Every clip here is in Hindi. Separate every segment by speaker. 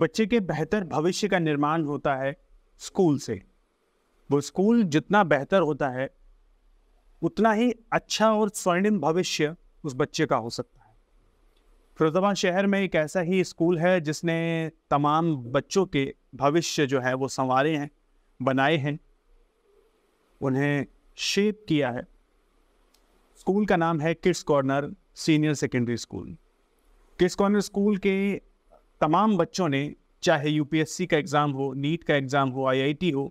Speaker 1: बच्चे के बेहतर भविष्य का निर्माण होता है स्कूल से वो स्कूल जितना बेहतर होता है उतना ही अच्छा और स्वर्णिम भविष्य उस बच्चे का हो सकता है फिरोजाबाद शहर में एक ऐसा ही स्कूल है जिसने तमाम बच्चों के भविष्य जो है वो संवारे हैं बनाए हैं उन्हें शेप किया है स्कूल का नाम है kids corner senior secondary school kids corner school के तमाम बच्चों ने चाहे यूपीएससी का एग्ज़ाम हो नीट का एग्ज़ाम हो आईआईटी हो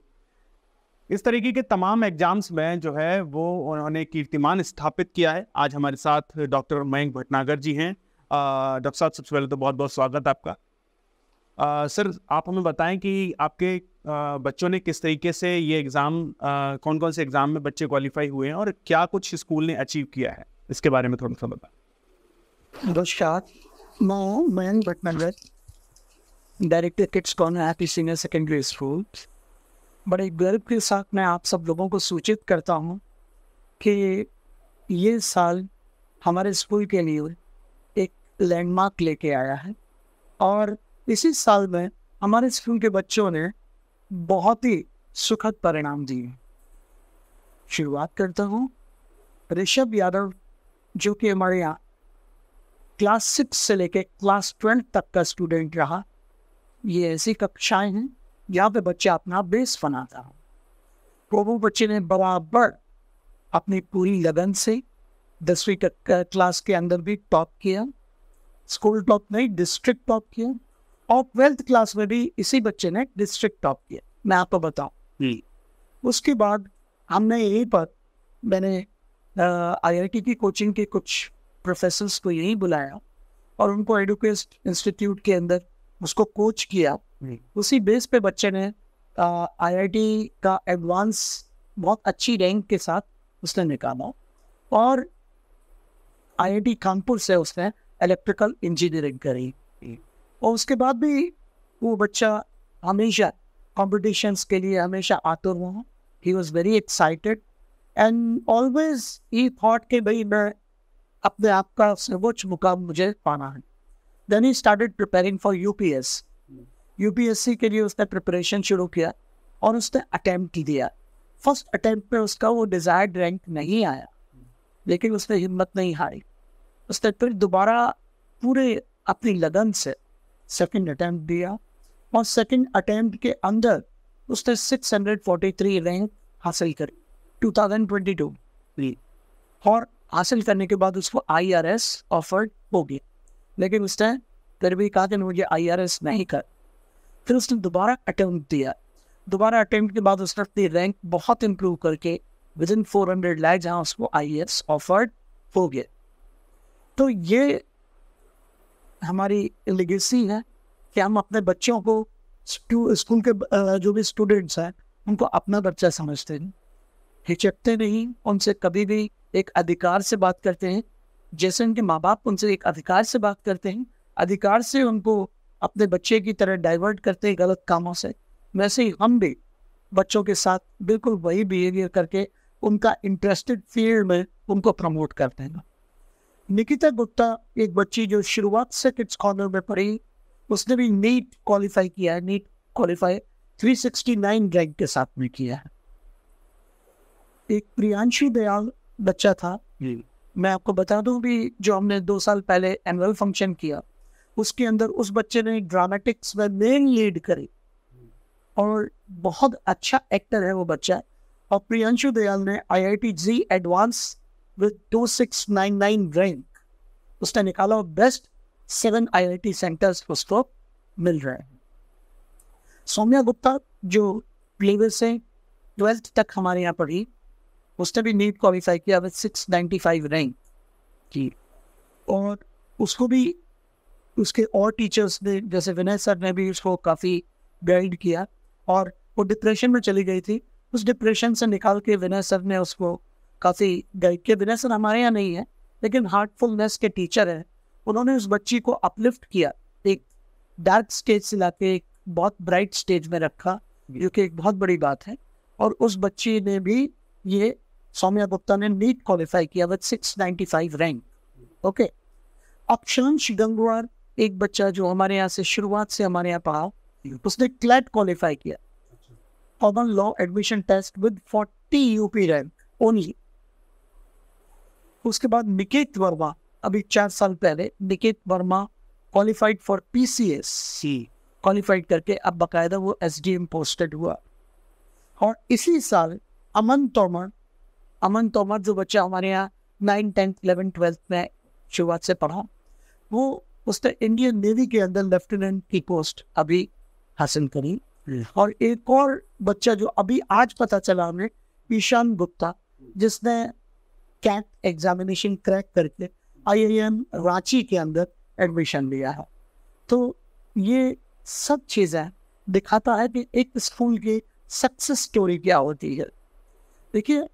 Speaker 1: इस तरीके के तमाम एग्ज़ाम्स में जो है वो उन्होंने कीर्तिमान स्थापित किया है आज हमारे साथ डॉक्टर मयंक भटनागर जी हैं डॉक्टर साहब सबसे पहले तो बहुत बहुत स्वागत आपका आ, सर आप हमें बताएं कि आपके आ, बच्चों ने किस तरीके से ये एग्ज़ाम कौन कौन से एग्ज़ाम में बच्चे क्वालिफाई हुए हैं और क्या कुछ स्कूल ने अचीव किया है इसके बारे में थोड़ा सा
Speaker 2: बताएँ नमस्कार मैं Mayank Bhatnagar director kids corner happy senior secondary school बड़े गर्व के साथ मैं आप सब लोगों को सूचित करता हूँ कि ये साल हमारे स्कूल के लिए एक लैंडमार्क लेके आया है और इसी साल में हमारे स्कूल के बच्चों ने बहुत ही सुखद परिणाम दिए शुरुआत करता हूँ ऋषभ यादव जो कि हमारे यहाँ क्लास सिक्स से लेके क्लास ट्वेल्थ तक का स्टूडेंट रहा ये ऐसी कक्षाएं हैं जहाँ पे बच्चा अपना बेस बनाता है तो वो बच्चे ने बराबर अपनी पूरी लगन से दसवीं क्लास के अंदर भी टॉप किया स्कूल टॉप नहीं डिस्ट्रिक्ट टॉप किया और ट्वेल्थ क्लास में भी इसी बच्चे ने डिस्ट्रिक्ट टॉप किया मैं आपको बताऊँ हम्म। उसके बाद हमने यहीं पर मैंने आईआईटी की कोचिंग के कुछ प्रोफेसर्स को यहीं बुलाया और उनको एडुकेस्ट इंस्टीट्यूट के अंदर उसको कोच किया हम्म। उसी बेस पे बच्चे ने आईआईटी का एडवांस बहुत अच्छी रैंक के साथ उसने निकाला और आईआईटी कानपुर से उसने इलेक्ट्रिकल इंजीनियरिंग करी हम्म। और उसके बाद भी वो बच्चा हमेशा कॉम्पिटिशन्स के लिए हमेशा आतुर हुआ ही was very excited and always he thought कि भाई मैं अपने आप का सर्वोच्च मुकाम मुझे पाना है देन ही started preparing for UPS UPSC के लिए उसने प्रिपरेशन शुरू किया और उसने अटैम्प्ट दिया फर्स्ट अटैम्प्ट में उसका वो डिज़ायर्ड रैंक नहीं आया लेकिन उसने हिम्मत नहीं हारी उसने फिर दोबारा पूरे अपनी लगन से सेकेंड अटैम्प्ट दिया और सेकेंड अटैम्प्ट के अंदर उसने six hundred forty three rank हासिल करी टू ट्वेंटी टू और हासिल करने के बाद उसको आई आर एस ऑफर्ड हो गया लेकिन उस टाइम फिर भी कहा कि मुझे आई नहीं कर फिर उसने दोबारा अटैम्प्ट दिया दोबारा अटैम्प्ट के बाद उसने अपनी रैंक बहुत इम्प्रूव करके विद इन फोर हंड्रेड लैक जहाँ उसको आई एस ऑफर्ड हो गया तो ये हमारी लिगेसी है कि हम अपने बच्चों को स्कूल के जो भी स्टूडेंट्स हैं उनको अपना बच्चा समझते हैं हिचकते नहीं उनसे कभी भी एक अधिकार से बात करते हैं जैसे उनके माँ बाप उनसे एक अधिकार से बात करते हैं अधिकार से उनको अपने बच्चे की तरह डाइवर्ट करते हैं गलत कामों से वैसे ही हम भी बच्चों के साथ बिल्कुल वही बिहेवियर करके उनका इंटरेस्टेड फील्ड में उनको प्रमोट करते हैं निकिता गुप्ता एक बच्ची जो शुरुआत से किड्स कॉर्नर में पढ़ी उसने भी नीट क्वालिफाई किया है नीट क्वालिफाई 369 रैंक के साथ में किया है एक प्रियांशी दयाल बच्चा था मैं आपको बता दूं भी जो हमने दो साल पहले एनुअल फंक्शन किया उसके अंदर उस बच्चे ने ड्रामेटिक्स में मेन लीड करी और बहुत अच्छा एक्टर है वो बच्चा और प्रियांशु दयाल ने I I T JEE advance with two six nine nine rank उसने निकाला और best seven I I T centres उसको मिल रहे हैं सौम्या गुप्ता जो प्लेवर से ट्वेल्थ तक हमारे यहाँ पढ़ी उसने भी नीट क्वालिफाई किया with six ninety five rank की और उसको भी उसके और टीचर्स ने जैसे विनय सर ने भी उसको काफ़ी गाइड किया और वो डिप्रेशन में चली गई थी उस डिप्रेशन से निकाल के विनय सर ने उसको काफ़ी गाइड किया विनय सर हमारे यहाँ नहीं है लेकिन हार्टफुलनेस के टीचर हैं उन्होंने उस बच्ची को अपलिफ्ट किया एक डार्क स्टेज से ला एक बहुत ब्राइट स्टेज में रखा जो कि एक बहुत बड़ी बात है और उस बच्ची ने भी ये सौम्या गुप्ता ने नीट क्वालिफाई किया with 695 rank okay Akshansh Gangwar एक बच्चा जो हमारे यहाँ से शुरुआत से हमारे यहाँ पढ़ा उसने क्लैट क्वालिफाई किया common law admission test with 40 UP rank only उसके बाद निकेत वर्मा अभी चार साल पहले Niket Verma qualified for C qualified करके अब बकायदा वो एसडीएम पोस्टेड हुआ और इसी साल अमन तोमर अमन तोमर जो बच्चा हमारे यहाँ नाइन टेंथ इलेवन ट्वेल्थ में शुरुआत से पढ़ा वो उसने इंडियन नेवी के अंदर लेफ्टिनेंट की पोस्ट अभी हासिल करी हम्म। और एक और बच्चा जो अभी आज पता चला हमें ईशान गुप्ता जिसने कैट एग्जामिनेशन क्रैक करके आईआईएम रांची के अंदर एडमिशन लिया है तो ये सब चीज़ें दिखाता है कि एक स्कूल की सक्सेस स्टोरी क्या होती है देखिए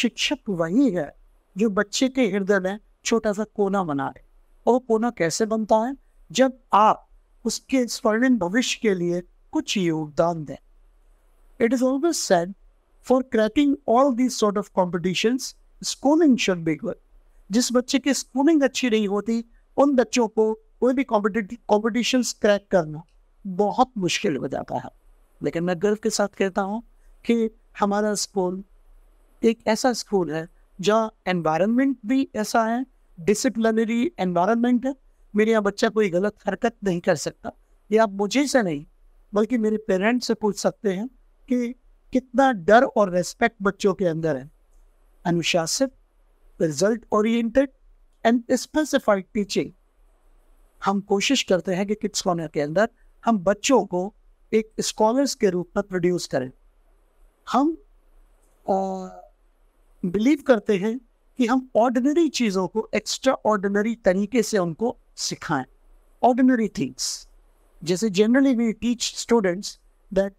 Speaker 2: शिक्षक वही है जो बच्चे के हृदय में छोटा सा कोना बना रहे और कोना कैसे बनता है जब आप उसके स्वर्णिम भविष्य के लिए कुछ योगदान दें it is always said for cracking all these sort of competitions schooling should be good जिस बच्चे की स्कूलिंग अच्छी नहीं होती उन बच्चों को कोई भी कॉम्पिटिशन क्रैक करना बहुत मुश्किल हो जाता है लेकिन मैं गर्व के साथ कहता हूँ कि हमारा स्कूल एक ऐसा स्कूल है जहाँ एनवायरनमेंट भी ऐसा है डिसिप्लिनरी एनवायरनमेंट है मेरे यहाँ बच्चा कोई गलत हरकत नहीं कर सकता ये आप मुझे से नहीं बल्कि मेरे पेरेंट्स से पूछ सकते हैं कि कितना डर और रेस्पेक्ट बच्चों के अंदर है अनुशासित result oriented and specified teaching हम कोशिश करते हैं कि किड्स कॉर्नर के अंदर हम बच्चों को एक स्कॉलर्स के रूप में प्रोड्यूस करें हम बिलीव करते हैं कि हम ऑर्डिनरी चीज़ों को एक्स्ट्रा ऑर्डिनरी तरीके से उनको सिखाएं ऑर्डिनरी थिंग्स जैसे generally we teach students that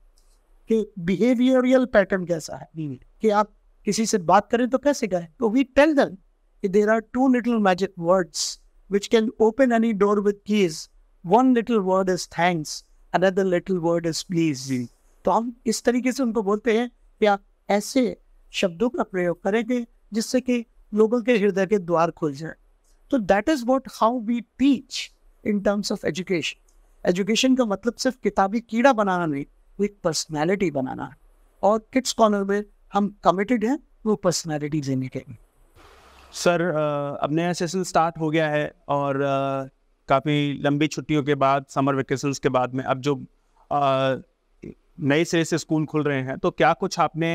Speaker 2: के बिहेवियरियल पैटर्न कैसा है कि आप किसी से बात करें तो कैसे करें तो वी टेल दम कि there are two little magic words which can open any door with keys one little word is thanks another little word is please तो हम इस तरीके से उनको बोलते हैं कि आप ऐसे शब्दों का प्रयोग करेंगे जिससे कि लोगों के हृदय के द्वार खुल जाए तो that is what how we teach in terms of education education का मतलब सिर्फ किताबी कीड़ा बनाना नहीं एक पर्सनैलिटी बनाना है और किड्स कॉर्नर में हम कमिटेड हैं वो पर्सनैलिटी देने के
Speaker 1: सर अब नया सेशन स्टार्ट हो गया है और काफ़ी लंबी छुट्टियों के बाद समर वेकेशन के बाद में अब जो नए सिरे से स्कूल खुल रहे हैं तो क्या कुछ आपने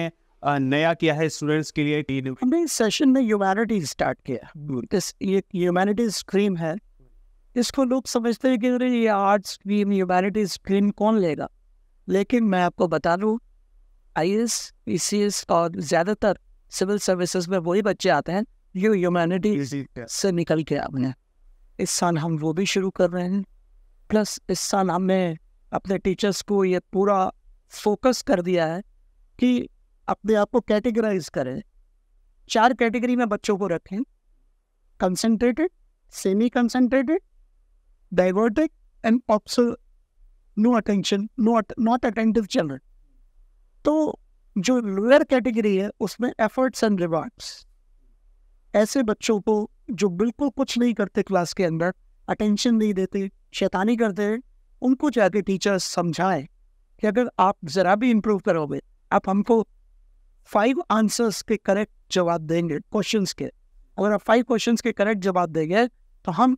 Speaker 1: नया किया है स्टूडेंट्स के लिए हमने इस सेशन में ह्यूमैनिटीज स्टार्ट किया दिस ये ह्यूमैनिटीज
Speaker 2: स्ट्रीम है इसको लोग समझते हैं कि अरे ये आर्ट स्ट्रीम ह्यूमैनिटीज स्ट्रीम कौन लेगा लेकिन मैं आपको बता दूँ I S P C S और ज़्यादातर सिविल सर्विसेज में वही बच्चे आते हैं जो ह्यूमैनिटीज से निकल के आते हैं इस साल हम वो भी शुरू कर रहे हैं प्लस इस साल हमने अपने टीचर्स को ये पूरा फोकस कर दिया है कि अपने आप को कैटेगराइज करें चार कैटेगरी में बच्चों को रखें concentrated semi concentrated diverted and oops no attention not not attentive children तो जो लोअर कैटेगरी है उसमें एफर्ट्स एंड रिवार्ड्स ऐसे बच्चों को जो बिल्कुल कुछ नहीं करते क्लास के अंदर अटेंशन नहीं देते शैतानी करते हैं उनको जाके टीचर्स समझाएं कि अगर आप ज़रा भी इम्प्रूव करोगे आप हमको फाइव आंसर्स के करेक्ट जवाब देंगे क्वेश्चन के अगर आप फाइव क्वेश्चन के करेक्ट जवाब देंगे तो हम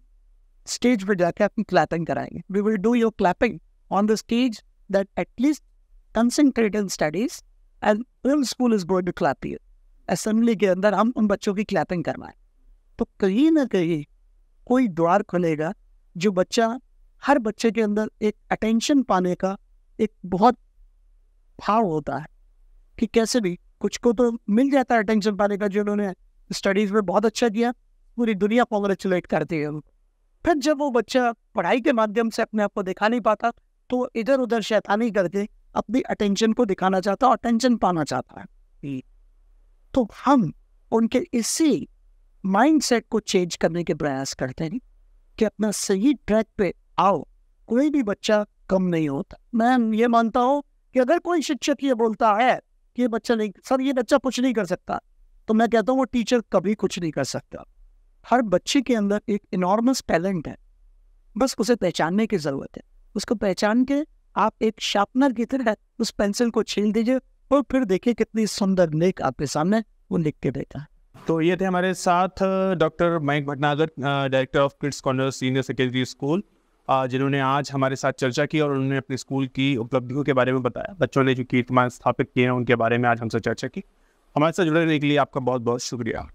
Speaker 2: स्टेज पर जाके अपनी क्लैपिंग कराएंगे we will do your clapping on the stage that at least concentrate in studies and school is going to clap you assembly के अंदर हम उन बच्चों की क्लैपिंग करवाएं तो कहीं ना कहीं कोई द्वार खुलेगा जो बच्चा हर बच्चे के अंदर एक अटेंशन पाने का एक बहुत भाव होता है कि कैसे भी कुछ को तो मिल जाता है अटेंशन पाने का जो उन्होंने स्टडीज में बहुत अच्छा किया पूरी दुनिया कॉन्ग्रेचुलेट करती है उनको फिर जब वो बच्चा पढ़ाई के माध्यम से अपने आप को दिखा नहीं पाता तो इधर उधर शैतानी करके अपनी अटेंशन को दिखाना चाहता है अटेंशन पाना चाहता है तो हम उनके इसी माइंडसेट को चेंज करने के प्रयास करते हैं कि अपना सही ट्रैक पे आओ कोई भी बच्चा कम नहीं होता मैं ये मानता हूँ कि अगर कोई शिक्षक ये बोलता है कि ये बच्चा नहीं सर ये बच्चा कुछ नहीं कर सकता तो मैं कहता हूँ वो टीचर कभी कुछ नहीं कर सकता हर बच्चे के अंदर एक इनॉर्मस टैलेंट है बस उसे पहचानने की ज़रूरत है उसको पहचान के आप एक शार्पनर की तरह उस पेंसिल को छीन दीजिए और फिर देखिए कितनी सुंदर लेख आपके सामने वो लिख के देता है
Speaker 1: तो ये थे हमारे साथ doctor Mayank Bhatnagar director of kids corner senior secondary school जिन्होंने आज हमारे साथ चर्चा की और उन्होंने अपने स्कूल की उपलब्धियों के बारे में बताया बच्चों ने जो कीर्तमान स्थापित किए हैं उनके बारे में आज हमसे चर्चा की हमारे साथ जुड़े रहने के लिए आपका बहुत बहुत शुक्रिया